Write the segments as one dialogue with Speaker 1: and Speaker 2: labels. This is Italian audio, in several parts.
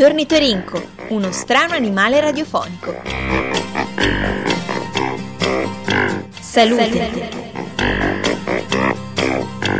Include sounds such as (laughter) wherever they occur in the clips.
Speaker 1: L'ornitorinco, uno strano animale radiofonico.
Speaker 2: Salute.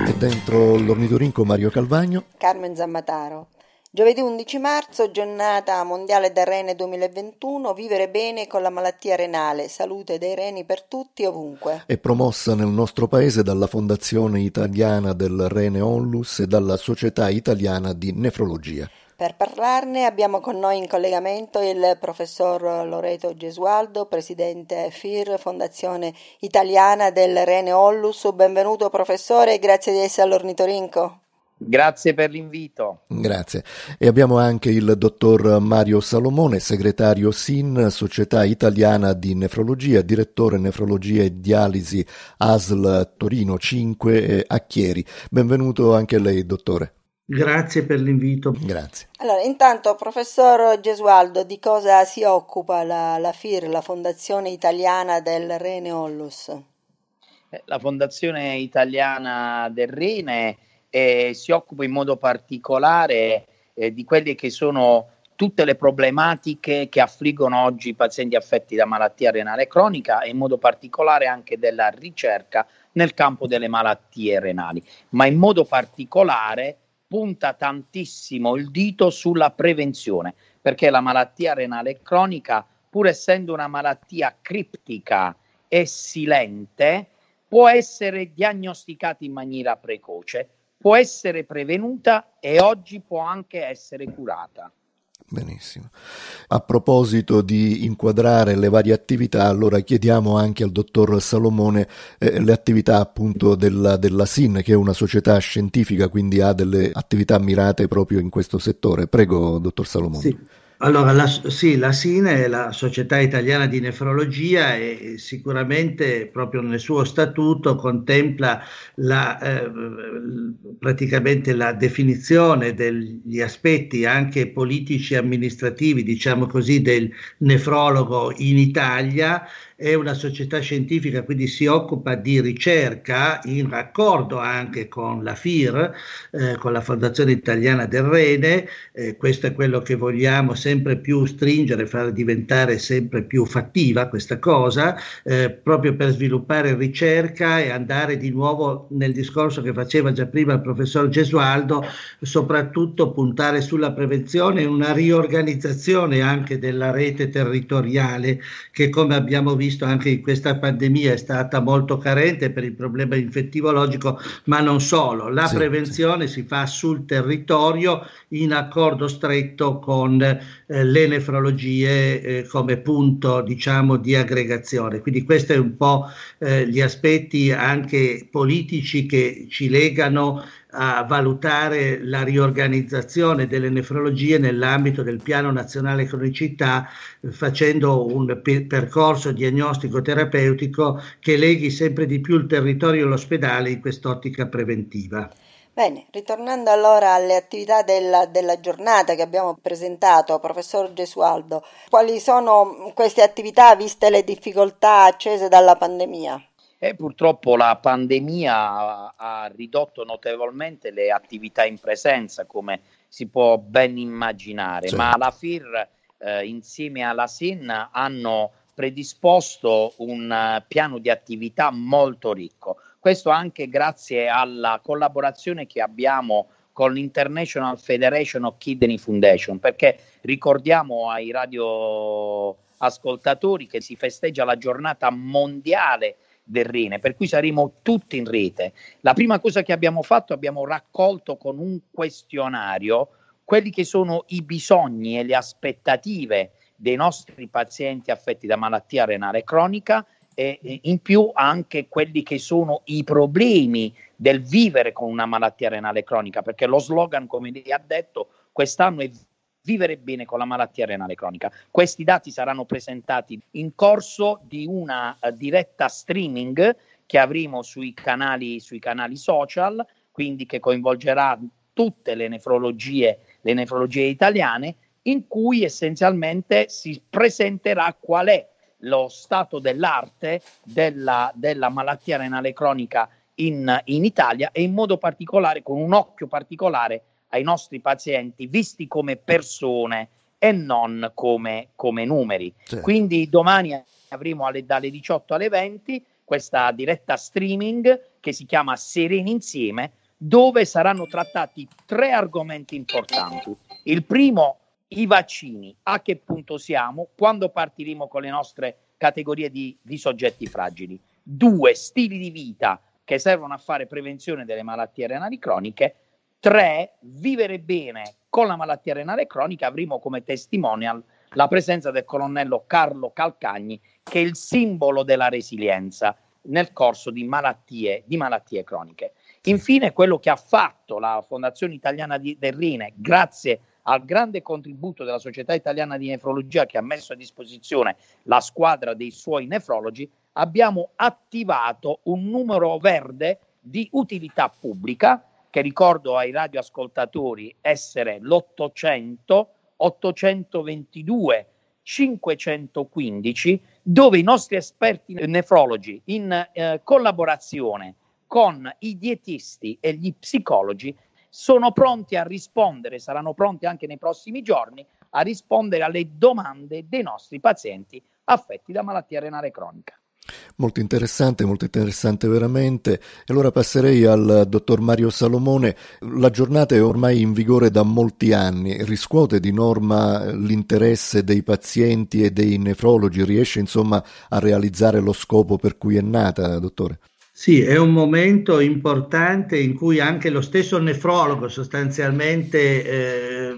Speaker 3: E dentro l'ornitorinco Mario Calvagno.
Speaker 2: Carmen Zammataro. Giovedì 11 marzo, giornata mondiale del rene 2021, vivere bene con la malattia renale, salute dei reni per tutti ovunque.
Speaker 3: È promossa nel nostro paese dalla Fondazione Italiana del Rene Onlus e dalla Società Italiana di Nefrologia.
Speaker 2: Per parlarne abbiamo con noi in collegamento il professor Loreto Gesualdo, presidente FIR, Fondazione Italiana del Rene Ollus. Benvenuto professore, grazie di essere all'Ornitorinco.
Speaker 1: Grazie per l'invito.
Speaker 3: Grazie. E abbiamo anche il dottor Mario Salomone, segretario SIN, Società Italiana di Nefrologia, direttore Nefrologia e Dialisi ASL Torino 5 eh, a Chieri. Benvenuto anche a lei, dottore. Grazie per l'invito. Grazie.
Speaker 2: Allora, intanto, professor Gesualdo, di cosa si occupa la, la FIR, la Fondazione Italiana del Rene Ollus? Eh,
Speaker 4: la
Speaker 1: Fondazione Italiana del Rene eh, si occupa in modo particolare eh, di quelle che sono tutte le problematiche che affliggono oggi i pazienti affetti da malattia renale cronica e in modo particolare anche della ricerca nel campo delle malattie renali, ma in modo particolare punta tantissimo il dito sulla prevenzione, perché la malattia renale cronica, pur essendo una malattia criptica e silente, può essere diagnosticata in maniera precoce, può essere prevenuta e oggi può anche essere curata.
Speaker 3: Benissimo. A proposito di inquadrare le varie attività, allora chiediamo anche al dottor Salomone eh, le attività appunto della, della, SIN, che è una società scientifica, quindi ha delle attività mirate proprio in questo settore. Prego, dottor Salomone. Sì.
Speaker 4: Allora, la, sì, la SINE è la Società Italiana di Nefrologia e sicuramente proprio nel suo statuto contempla la, eh, praticamente la definizione degli aspetti anche politici e amministrativi, diciamo così, del nefrologo in Italia è una società scientifica, quindi si occupa di ricerca in raccordo anche con la FIR, eh, con la Fondazione Italiana del Rene. Eh, questo è quello che vogliamo sempre più stringere, far diventare sempre più fattiva questa cosa, eh, proprio per sviluppare ricerca e andare di nuovo nel discorso che faceva già prima il professor Gesualdo, soprattutto puntare sulla prevenzione e una riorganizzazione anche della rete territoriale che come abbiamo visto visto anche in questa pandemia, è stata molto carente per il problema infettivologico, ma non solo. La sì, prevenzione sì. si fa sul territorio in accordo stretto con eh, le nefrologie eh, come punto diciamo, di aggregazione. Quindi questi sono un po' eh, gli aspetti anche politici che ci legano a valutare la riorganizzazione delle nefrologie nell'ambito del piano nazionale cronicità facendo un percorso diagnostico terapeutico che leghi sempre di più il territorio e l'ospedale in quest'ottica preventiva.
Speaker 2: Bene, ritornando allora alle attività della, della, giornata che abbiamo presentato, professor Gesualdo, quali sono queste attività viste le difficoltà accese dalla pandemia?
Speaker 1: E purtroppo la pandemia ha ridotto notevolmente le attività in presenza, come si può ben immaginare, sì. ma la FIR eh, insieme alla SIN hanno predisposto un eh, piano di attività molto ricco. Questo anche grazie alla collaborazione che abbiamo con l'International Federation of Kidney Foundation, perché ricordiamo ai radioascoltatori che si festeggia la giornata mondiale del Rene, per cui saremo tutti in rete. La prima cosa che abbiamo fatto, abbiamo raccolto con un questionario quelli che sono i bisogni e le aspettative dei nostri pazienti affetti da malattia renale cronica e in più anche quelli che sono i problemi del vivere con una malattia renale cronica, perché lo slogan, come lei ha detto, quest'anno è vivere bene con la malattia renale cronica. Questi dati saranno presentati in corso di una uh, diretta streaming che avremo sui canali, sui canali social, quindi che coinvolgerà tutte le nefrologie, le nefrologie italiane, in cui essenzialmente si presenterà qual è lo stato dell'arte della, della malattia renale cronica in, in Italia e in modo particolare con un occhio particolare ai nostri pazienti visti come persone e non come, come numeri. Certo. Quindi domani avremo alle, dalle 18 alle 20 questa diretta streaming che si chiama Sereni Insieme, dove saranno trattati tre argomenti importanti. Il primo, i vaccini, a che punto siamo, quando partiremo con le nostre categorie di, di soggetti fragili. Due, stili di vita che servono a fare prevenzione delle malattie renali croniche 3. vivere bene con la malattia renale cronica avremo come testimonial la presenza del colonnello Carlo Calcagni, che è il simbolo della resilienza nel corso di malattie, di malattie croniche. Infine, quello che ha fatto la Fondazione Italiana di, del Rine, grazie al grande contributo della Società Italiana di Nefrologia che ha messo a disposizione la squadra dei suoi nefrologi, abbiamo attivato un numero verde di utilità pubblica che ricordo ai radioascoltatori essere l'800 822 515, dove i nostri esperti nefrologi, in eh, collaborazione con i dietisti e gli psicologi, sono pronti a rispondere, saranno pronti anche nei prossimi giorni a rispondere alle domande dei nostri pazienti affetti da malattia renale cronica.
Speaker 3: Molto interessante, molto interessante veramente. E allora passerei al dottor Mario Salomone. La giornata è ormai in vigore da molti anni, riscuote di norma eh, l'interesse dei pazienti e dei nefrologi, riesce insomma a realizzare lo scopo per cui è nata, dottore? Sì, è un
Speaker 4: momento importante in cui anche lo stesso nefrologo sostanzialmente eh,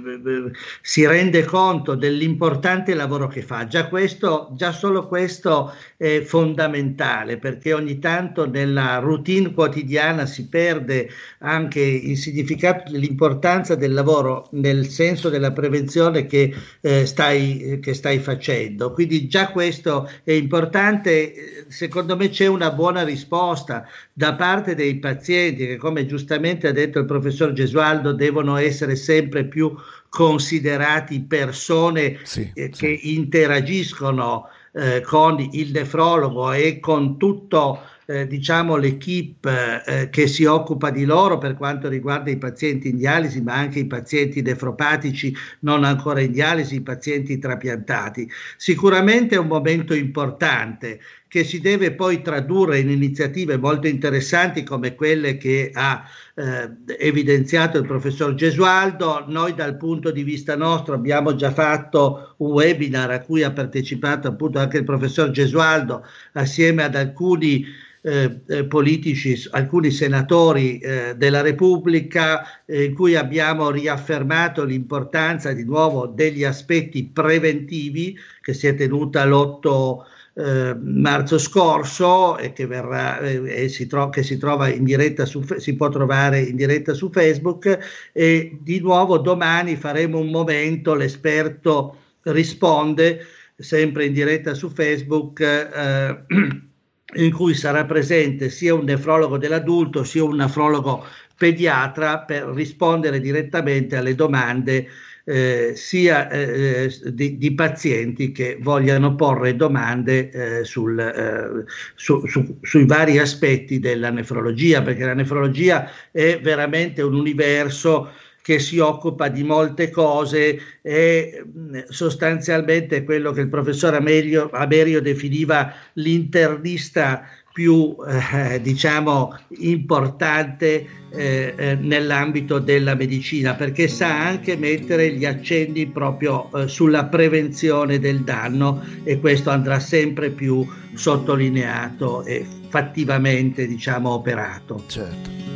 Speaker 4: si rende conto dell'importante lavoro che fa. Già, questo, già solo questo è fondamentale perché ogni tanto nella routine quotidiana si perde anche il significato, dell'importanza del lavoro nel senso della prevenzione che, eh, stai, che stai facendo. Quindi già questo è importante. Secondo me c'è una buona risposta risposta da parte dei pazienti che, come giustamente ha detto il professor Gesualdo, devono essere sempre più considerati persone sì, eh, sì. che interagiscono eh, con il nefrologo e con tutto eh, diciamo, l'equipe eh, che si occupa di loro per quanto riguarda i pazienti in dialisi, ma anche i pazienti nefropatici non ancora in dialisi, i pazienti trapiantati. Sicuramente è un momento importante che si deve poi tradurre in iniziative molto interessanti come quelle che ha eh, evidenziato il professor Gesualdo. Noi dal punto di vista nostro abbiamo già fatto un webinar a cui ha partecipato appunto anche il professor Gesualdo assieme ad alcuni eh, eh, politici, alcuni senatori eh, della Repubblica, eh, in cui abbiamo riaffermato l'importanza di nuovo degli aspetti preventivi che si è tenuta l'8 eh, marzo scorso e che, verrà, eh, e si tro- che si, trova in diretta su, si può trovare in diretta su Facebook e di nuovo domani faremo un momento, l'esperto risponde sempre in diretta su Facebook. Eh, (clears throat) in cui sarà presente sia un nefrologo dell'adulto sia un nefrologo pediatra per rispondere direttamente alle domande eh, sia eh, di, di, pazienti che vogliano porre domande eh, sul, eh, su, su, sui vari aspetti della nefrologia, perché la nefrologia è veramente un universo che si occupa di molte cose, è mm, sostanzialmente quello che il professor Amelio, Amerio definiva l'internista più eh, diciamo importante eh, eh, nell'ambito della medicina perché sa anche mettere gli accendi proprio eh, sulla prevenzione del danno e questo andrà sempre più sottolineato e fattivamente diciamo operato. Certo.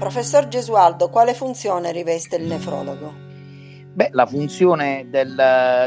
Speaker 2: Professor Gesualdo, quale funzione riveste il nefrologo?
Speaker 1: Beh, la funzione del,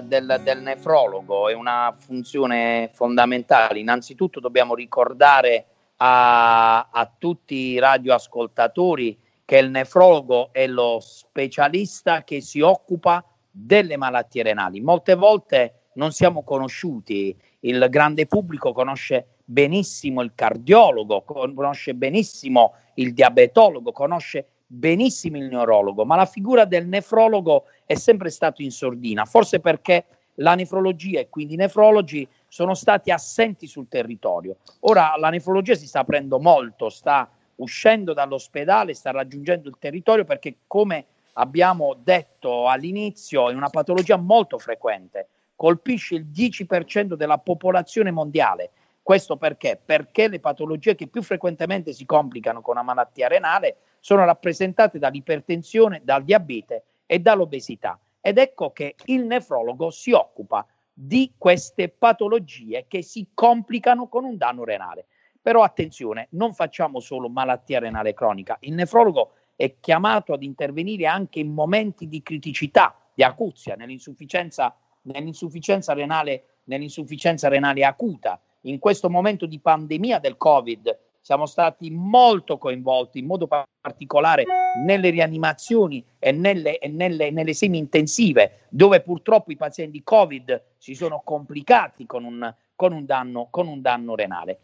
Speaker 1: del, del, nefrologo è una funzione fondamentale. Innanzitutto dobbiamo ricordare a, a tutti i radioascoltatori che il nefrologo è lo specialista che si occupa delle malattie renali. Molte volte non siamo conosciuti, il grande pubblico conosce benissimo il cardiologo, conosce benissimo il diabetologo, conosce benissimo il neurologo, ma la figura del nefrologo è sempre stata in sordina, forse perché la nefrologia e quindi i nefrologi sono stati assenti sul territorio. Ora la nefrologia si sta aprendo molto, sta uscendo dall'ospedale, sta raggiungendo il territorio perché come abbiamo detto all'inizio è una patologia molto frequente, colpisce il 10% della popolazione mondiale questo perché? Perché le patologie che più frequentemente si complicano con la malattia renale sono rappresentate dall'ipertensione, dal diabete e dall'obesità. Ed ecco che il nefrologo si occupa di queste patologie che si complicano con un danno renale. Però attenzione, non facciamo solo malattia renale cronica, il nefrologo è chiamato ad intervenire anche in momenti di criticità, di acuzia, nell'insufficienza, nell'insufficienza, renale, nell'insufficienza renale acuta in questo momento di pandemia del Covid siamo stati molto coinvolti in modo particolare nelle rianimazioni e nelle, e nelle, nelle semi intensive dove purtroppo i pazienti covid si sono complicati con un, con, un danno, con un, danno, renale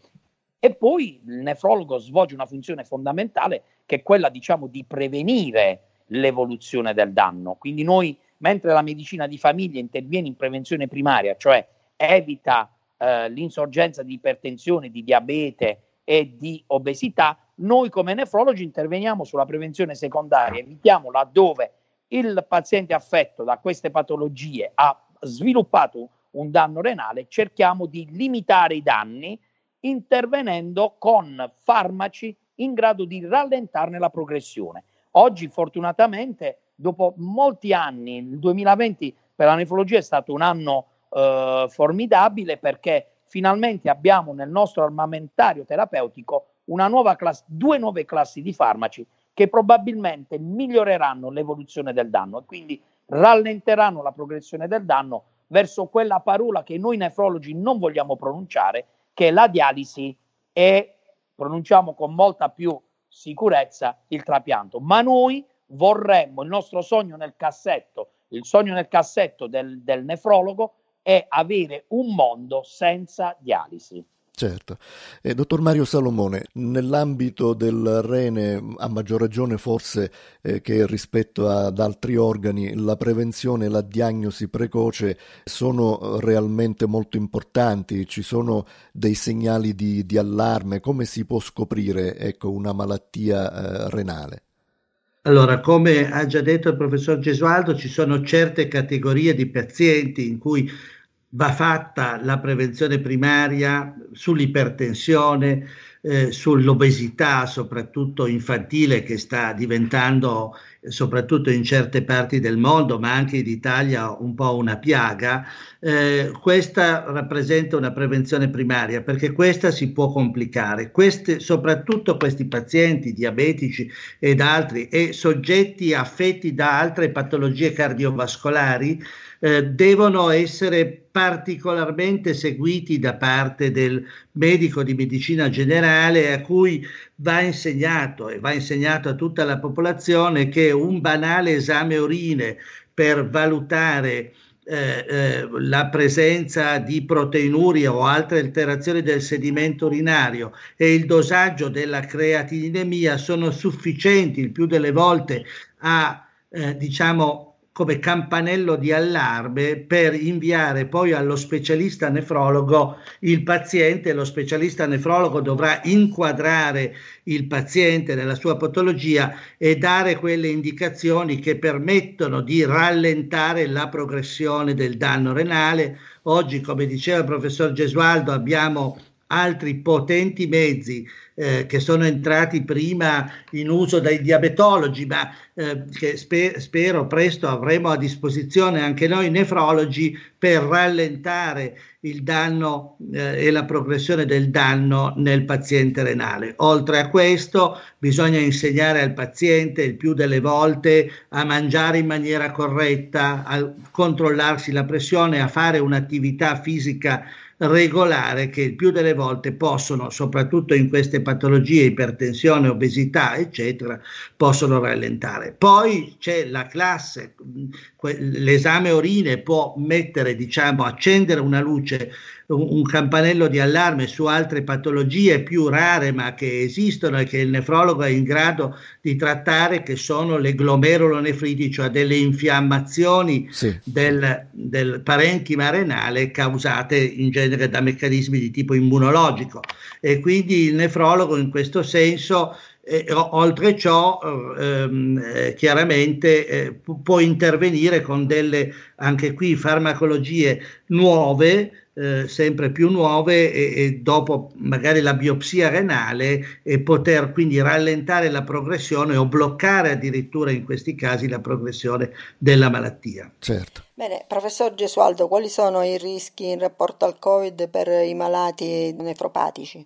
Speaker 1: e poi il nefrologo svolge una funzione fondamentale che è quella diciamo di prevenire l'evoluzione del danno quindi noi mentre la medicina di famiglia interviene in prevenzione primaria cioè evita eh, l'insorgenza di ipertensione, di diabete e di obesità, noi come nefrologi interveniamo sulla prevenzione secondaria, evitiamo laddove il paziente affetto da queste patologie ha sviluppato un danno renale, cerchiamo di limitare i danni intervenendo con farmaci in grado di rallentarne la progressione. Oggi fortunatamente, dopo molti anni, il 2020 per la nefrologia è stato un anno eh, formidabile perché finalmente abbiamo nel nostro armamentario terapeutico classe, due nuove classi di farmaci che probabilmente miglioreranno l'evoluzione del danno e quindi rallenteranno la progressione del danno verso quella parola che noi nefrologi non vogliamo pronunciare, che è la dialisi e pronunciamo con molta più sicurezza il trapianto. Ma noi vorremmo, il nostro sogno nel cassetto, il sogno nel cassetto del, del nefrologo è avere un mondo senza dialisi.
Speaker 3: Certo. Eh, dottor Mario Salomone, nell'ambito del rene, a maggior ragione forse eh, che rispetto ad altri organi, la prevenzione e la diagnosi precoce sono realmente molto importanti. Ci sono dei segnali di, di allarme. Come si può scoprire ecco, una malattia eh, renale?
Speaker 4: Allora, come ha già detto il professor Gesualdo, ci sono certe categorie di pazienti in cui va fatta la prevenzione primaria sull'ipertensione, eh, sull'obesità, soprattutto infantile, che sta diventando soprattutto in certe parti del mondo, ma anche in Italia un po' una piaga, eh, questa rappresenta una prevenzione primaria perché questa si può complicare. Queste, soprattutto questi pazienti diabetici ed altri e soggetti affetti da altre patologie cardiovascolari eh, devono essere particolarmente seguiti da parte del medico di medicina generale a cui va insegnato e va insegnato a tutta la popolazione che un banale esame urine per valutare eh, eh, la presenza di proteinuria o altre alterazioni del sedimento urinario e il dosaggio della creatinemia sono sufficienti il più delle volte a eh, diciamo come campanello di allarme per inviare poi allo specialista nefrologo il paziente. Lo specialista nefrologo dovrà inquadrare il paziente nella sua patologia e dare quelle indicazioni che permettono di rallentare la progressione del danno renale. Oggi, come diceva il professor Gesualdo, abbiamo altri potenti mezzi eh, che sono entrati prima in uso dai diabetologi, ma eh, che spe- spero presto avremo a disposizione anche noi nefrologi per rallentare il danno eh, e la progressione del danno nel paziente renale. Oltre a questo bisogna insegnare al paziente il più delle volte a mangiare in maniera corretta, a controllarsi la pressione, a fare un'attività fisica regolare che il più delle volte possono, soprattutto in queste patologie, ipertensione, obesità, eccetera, possono rallentare. Poi c'è la classe, mm, l'esame orine può mettere, diciamo, accendere una luce un, campanello di allarme su altre patologie più rare ma che esistono e che il nefrologo è in grado di trattare, che sono le glomerulonefriti, cioè delle infiammazioni sì. del, del parenchima renale causate in genere da meccanismi di tipo immunologico. E quindi il nefrologo in questo senso e, oltre ciò, ehm, eh, chiaramente eh, può intervenire con delle anche qui farmacologie nuove eh, sempre più nuove e, e, dopo magari la biopsia renale e poter quindi rallentare la progressione o bloccare addirittura in questi casi la progressione della malattia. Certo.
Speaker 2: Bene, professor Gesualdo, quali sono i rischi in rapporto al Covid per i malati nefropatici?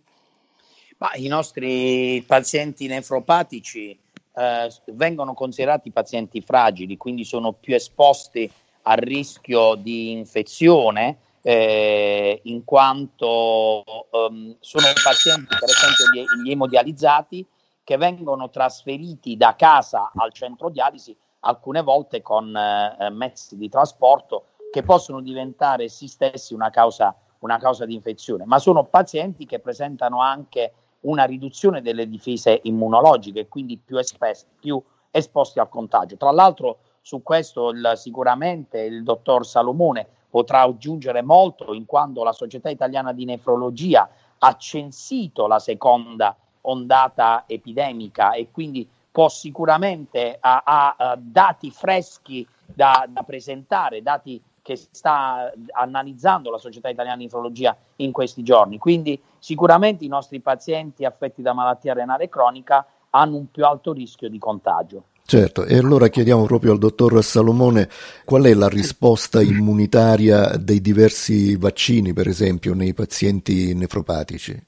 Speaker 1: Ma I nostri pazienti nefropatici eh, vengono considerati pazienti fragili, quindi sono più esposti al rischio di infezione eh, in quanto ehm, sono pazienti, per esempio gli, gli emodializzati, che vengono trasferiti da casa al centro dialisi, alcune volte con eh, mezzi di trasporto che possono diventare essi stessi una causa, una causa di infezione, ma sono pazienti che presentano anche una riduzione delle difese immunologiche, quindi più, espes- più esposti al contagio. Tra l'altro su questo il, sicuramente il dottor Salomone potrà aggiungere molto in quanto la Società Italiana di Nefrologia ha censito la seconda ondata epidemica e quindi può sicuramente ha, ha eh, dati freschi da, da, presentare, dati che sta analizzando la Società Italiana di Nefrologia in questi giorni. Quindi sicuramente i nostri pazienti affetti da malattia renale cronica hanno un più alto rischio di contagio.
Speaker 3: Certo, e allora chiediamo proprio al dottor Salomone qual è la risposta immunitaria dei diversi vaccini, per esempio, nei pazienti nefropatici.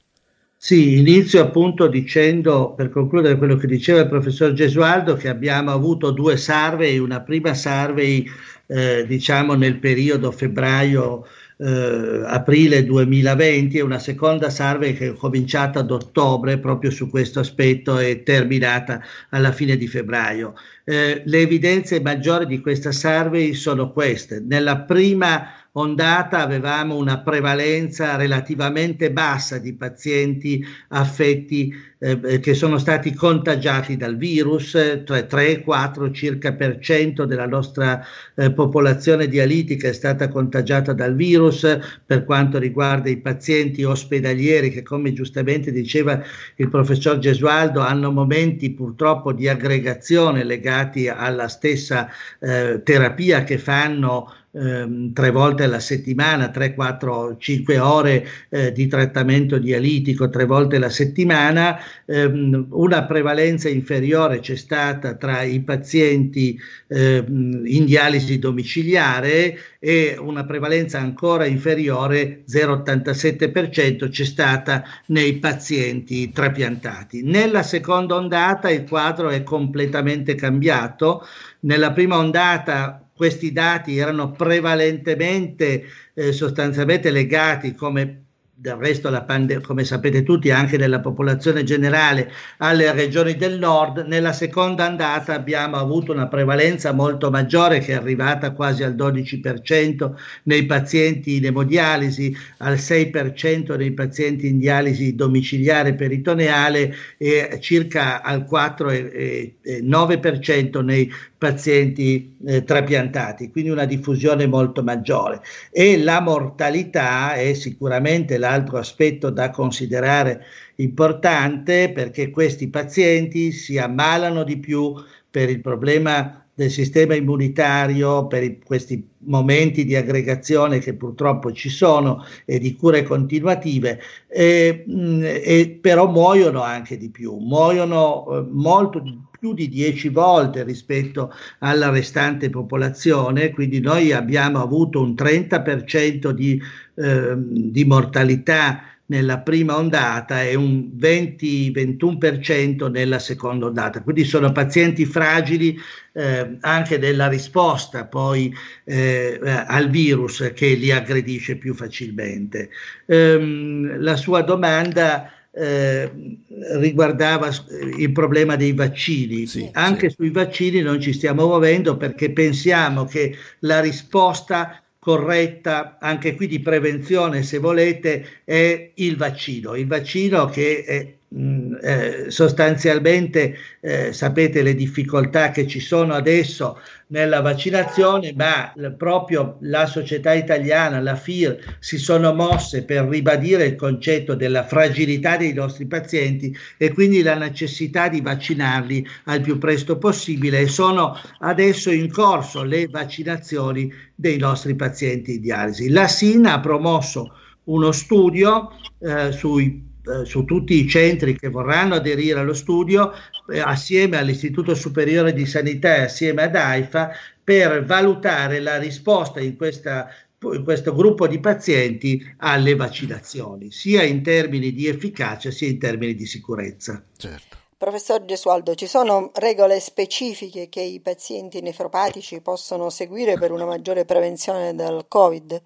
Speaker 4: Sì, inizio appunto dicendo, per concludere quello che diceva il professor Gesualdo, che abbiamo avuto due survey, una prima survey eh, diciamo nel periodo febbraio eh, aprile 2020 e una seconda salve che è cominciata ad ottobre proprio su questo aspetto e terminata alla fine di febbraio. Eh, le evidenze maggiori di questa survey sono queste. Nella prima ondata avevamo una prevalenza relativamente bassa di pazienti affetti eh, eh che sono stati contagiati dal virus, eh, tra 3 4 circa per cento della nostra eh, popolazione dialitica è stata contagiata dal virus per quanto riguarda i pazienti ospedalieri che come giustamente diceva il professor Gesualdo hanno momenti purtroppo di aggregazione legati legati alla stessa eh, terapia che fanno ehm, tre volte alla settimana, 3, 4, 5 ore eh, di trattamento dialitico tre volte alla settimana, ehm, una prevalenza inferiore c'è stata tra i pazienti ehm, in dialisi domiciliare e una prevalenza ancora inferiore 0,87% c'è stata nei pazienti trapiantati. Nella seconda ondata il quadro è completamente cambiato. Nella prima ondata questi dati erano prevalentemente eh, sostanzialmente legati come del resto la pande- come sapete tutti anche nella popolazione generale alle regioni del nord nella seconda andata abbiamo avuto una prevalenza molto maggiore che è arrivata quasi al 12% nei pazienti in emodialisi al 6% nei pazienti in dialisi domiciliare peritoneale e circa al 4,9% nei pazienti eh, trapiantati, quindi una diffusione molto maggiore. E la mortalità è sicuramente l'altro aspetto da considerare importante perché questi pazienti si ammalano di più per il problema del sistema immunitario per i, questi momenti di aggregazione che purtroppo ci sono e di cure continuative, e, mm, e però muoiono anche di più, muoiono eh, molto di più di 10 volte rispetto alla restante popolazione, quindi noi abbiamo avuto un 30% di, eh, di mortalità nella prima ondata e un 20-21% nella seconda ondata. Quindi sono pazienti fragili eh, anche della risposta poi eh, eh, al virus che li aggredisce più facilmente. Ehm, la sua domanda eh, riguardava eh, il problema dei vaccini. Sì, anche sì. sui vaccini non ci stiamo muovendo perché pensiamo che la risposta corretta, anche qui di prevenzione se volete, è il vaccino. Il vaccino che è eh, sostanzialmente eh, sapete le difficoltà che ci sono adesso nella vaccinazione, ma proprio la società italiana, la FIR, si sono mosse per ribadire il concetto della fragilità dei nostri pazienti e quindi la necessità di vaccinarli al più presto possibile e sono adesso in corso le vaccinazioni dei nostri pazienti in dialisi. La SIN ha promosso uno studio eh, sui eh, su tutti i centri che vorranno aderire allo studio eh, assieme all'Istituto Superiore di Sanità e assieme ad AIFA per valutare la risposta in, questa, in questo gruppo di pazienti alle vaccinazioni, sia in termini di efficacia sia in termini di sicurezza. Certo.
Speaker 2: Professor Gesualdo, ci sono regole specifiche che i pazienti nefropatici possono seguire per una maggiore prevenzione dal Covid?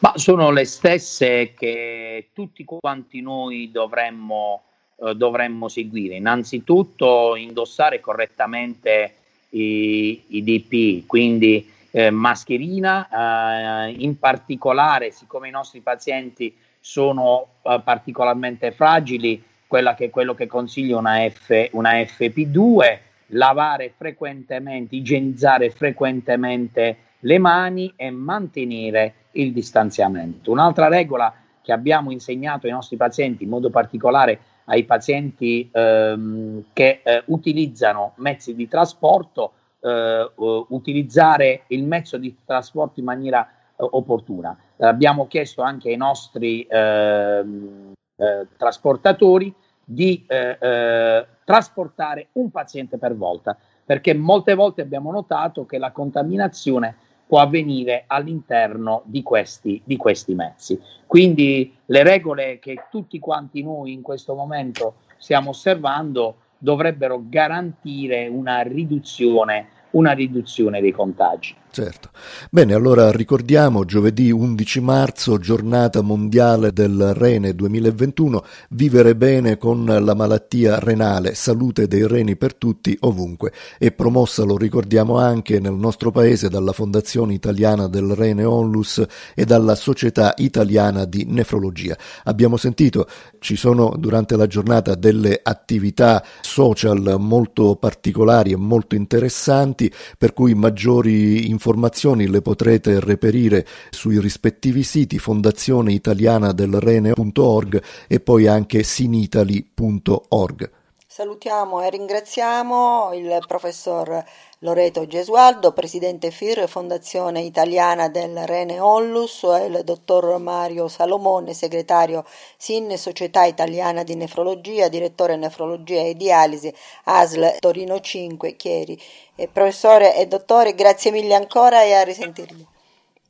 Speaker 1: Ma sono le stesse che tutti quanti noi dovremmo, eh, dovremmo seguire. Innanzitutto indossare correttamente i, i DP, quindi eh, mascherina, eh, in particolare siccome i nostri pazienti sono eh, particolarmente fragili, quella che, quello che consiglio una, F, una FP2, lavare frequentemente, igienizzare frequentemente le mani e mantenere il distanziamento. Un'altra regola che abbiamo insegnato ai nostri pazienti, in modo particolare ai pazienti ehm, che eh, utilizzano mezzi di trasporto, eh, utilizzare il mezzo di trasporto in maniera eh, opportuna. Abbiamo chiesto anche ai nostri ehm, eh, trasportatori di eh, eh, trasportare un paziente per volta, perché molte volte abbiamo notato che la contaminazione può avvenire all'interno di questi, di questi mezzi. Quindi le regole che tutti quanti noi in questo momento stiamo osservando dovrebbero garantire una riduzione, una riduzione dei contagi.
Speaker 3: Certo. Bene, allora ricordiamo giovedì 11 marzo, giornata mondiale del rene 2021, vivere bene con la malattia renale, salute dei reni per tutti ovunque. È promossa, lo ricordiamo anche nel nostro paese dalla Fondazione Italiana del Rene Onlus e dalla Società Italiana di Nefrologia. Abbiamo sentito, ci sono durante la giornata delle attività social molto particolari e molto interessanti, per cui maggiori informazioni informazioni le potrete reperire sui rispettivi siti fondazioneitalianadelrene.org e poi anche sinitali.org.
Speaker 2: Salutiamo e ringraziamo il professor Loreto Gesualdo, presidente FIR, Fondazione Italiana del Rene Onlus, e il dottor Mario Salomone, segretario SIN, Società Italiana di Nefrologia, direttore Nefrologia e Dialisi, ASL Torino 5, Chieri. E professore e dottore, grazie mille ancora e a risentirvi.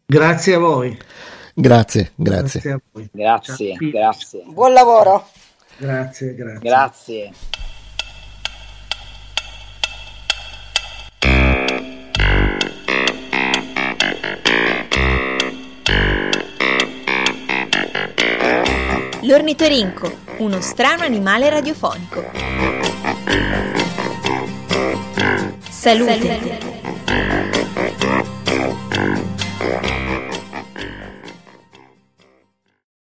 Speaker 3: Grazie a voi. Grazie, grazie. Grazie,
Speaker 2: grazie, grazie. Buon lavoro. Grazie, grazie. Grazie.
Speaker 1: L'ornitorinco, uno strano animale radiofonico. Salute. Salute.